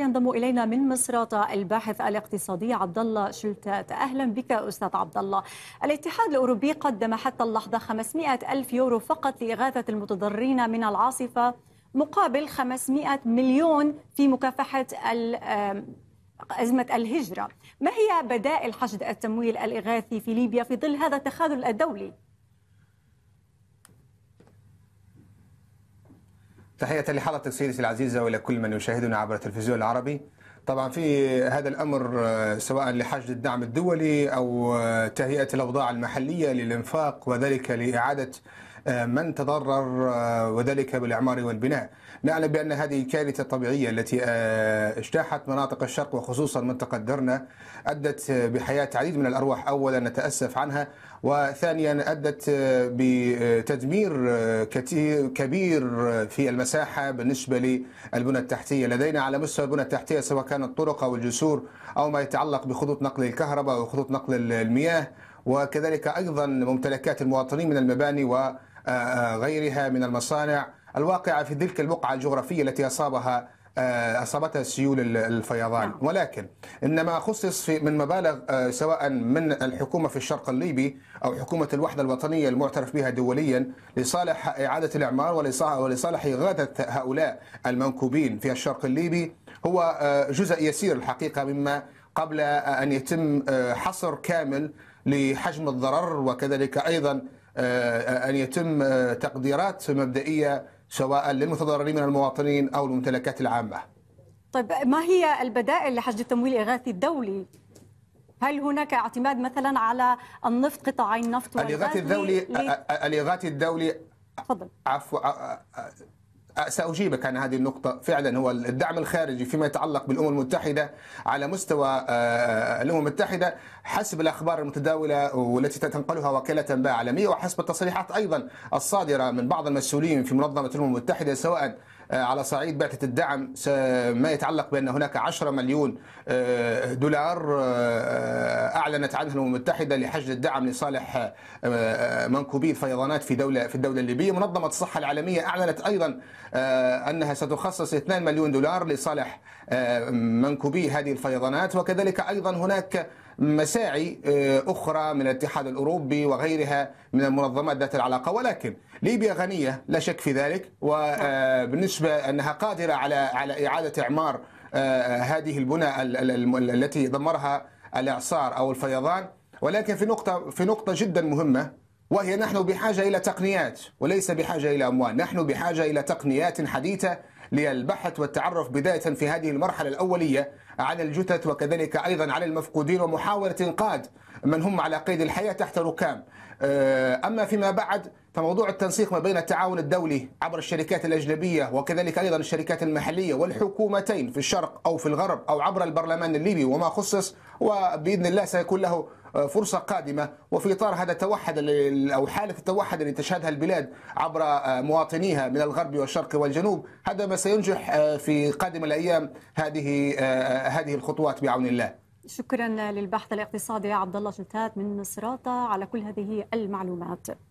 ينضم الينا من مصر الباحث الاقتصادي عبد الله شلتات اهلا بك استاذ عبد الله الاتحاد الاوروبي قدم حتى اللحظه 500 الف يورو فقط لاغاثه المتضررين من العاصفه مقابل 500 مليون في مكافحه أزمة الهجرة ما هي بدائل حشد التمويل الإغاثي في ليبيا في ظل هذا التخاذل الدولي؟ تحية لحلقة سيدتي العزيزة وإلى كل من يشاهدنا عبر التلفزيون العربي طبعا في هذا الأمر آه، سواء لحشد الدعم الدولي أو آه، تهيئة الأوضاع المحلية للإنفاق وذلك لإعادة آه، من تضرر آه، وذلك بالإعمار والبناء نعلم بأن هذه الكارثة الطبيعية التي آه، اجتاحت مناطق الشرق وخصوصا منطقة درنا أدت بحياة العديد من الأرواح أولا نتأسف عنها وثانيا أدت بتدمير كثير كبير في المساحة بالنسبة للبنى التحتية لدينا على مستوى البنى التحتية سواء كانت الطرق أو الجسور أو ما يتعلق بخطوط نقل الكهرباء وخطوط نقل المياه وكذلك أيضا ممتلكات المواطنين من المباني و آه، آه، غيرها من المصانع الواقعة في تلك البقعة الجغرافية التي أصابها آه، أصابتها سيول الفيضان نعم. ولكن إنما خصص من مبالغ سواء من الحكومة في الشرق الليبي أو حكومة الوحدة الوطنية المعترف بها دوليا لصالح إعادة الإعمار ولصالح إغاثة هؤلاء المنكوبين في الشرق الليبي هو جزء يسير الحقيقة مما قبل أن يتم حصر كامل لحجم الضرر وكذلك أيضا آه، أن يتم آه، تقديرات مبدئية سواء للمتضررين من المواطنين أو الممتلكات العامة طيب ما هي البدائل لحشد التمويل الإغاثي الدولي؟ هل هناك اعتماد مثلا على النفط قطاعي النفط والغاز آه، الإغاثي الدولي الإغاثي الدولي تفضل عفوا سأجيبك عن هذه النقطة فعلا هو الدعم الخارجي فيما يتعلق بالأمم المتحدة على مستوى الأمم المتحدة حسب الأخبار المتداولة والتي تنقلها وكالة أنباء عالمية وحسب التصريحات أيضا الصادرة من بعض المسؤولين في منظمة الأمم المتحدة سواء آه، على صعيد بعثة الدعم ما يتعلق بأن هناك 10 مليون آه، دولار آه، أعلنت عنها الأمم المتحدة لحجز الدعم لصالح منكوبي الفيضانات في دولة في الدولة الليبية منظمة الصحة العالمية أعلنت أيضا أنها ستخصص 2 مليون دولار لصالح منكوبي هذه الفيضانات وكذلك أيضا هناك مساعي آه، أخرى من الاتحاد الأوروبي وغيرها من المنظمات ذات العلاقة ولكن ليبيا غنية لا شك في ذلك وبالنسبة آه، نعم. أنها قادرة على على إعادة إعمار آه، هذه البنى التي دمرها الإعصار أو الفيضان ولكن في نقطة في نقطة جدا مهمة وهي نحن بحاجة إلى تقنيات وليس بحاجة إلى أموال نحن بحاجة إلى تقنيات حديثة للبحث والتعرف بداية في هذه المرحلة الأولية على الجثث وكذلك أيضا على المفقودين ومحاولة إنقاذ من هم على قيد الحياة تحت ركام آه، أما فيما بعد فموضوع التنسيق ما بين التعاون الدولي عبر الشركات الأجنبية وكذلك أيضا الشركات المحلية والحكومتين في الشرق أو في الغرب أو عبر البرلمان الليبي وما خصص وبإذن الله سيكون له فرصة قادمة وفي إطار هذا التوحد أو حالة التوحد اللي تشهدها البلاد عبر مواطنيها من الغرب والشرق والجنوب هذا ما سينجح آه، في قادم الأيام هذه آه، آه، هذه الخطوات بعون الله شكرا للبحث الاقتصادي عبد الله شتات من مصراتة على كل هذه المعلومات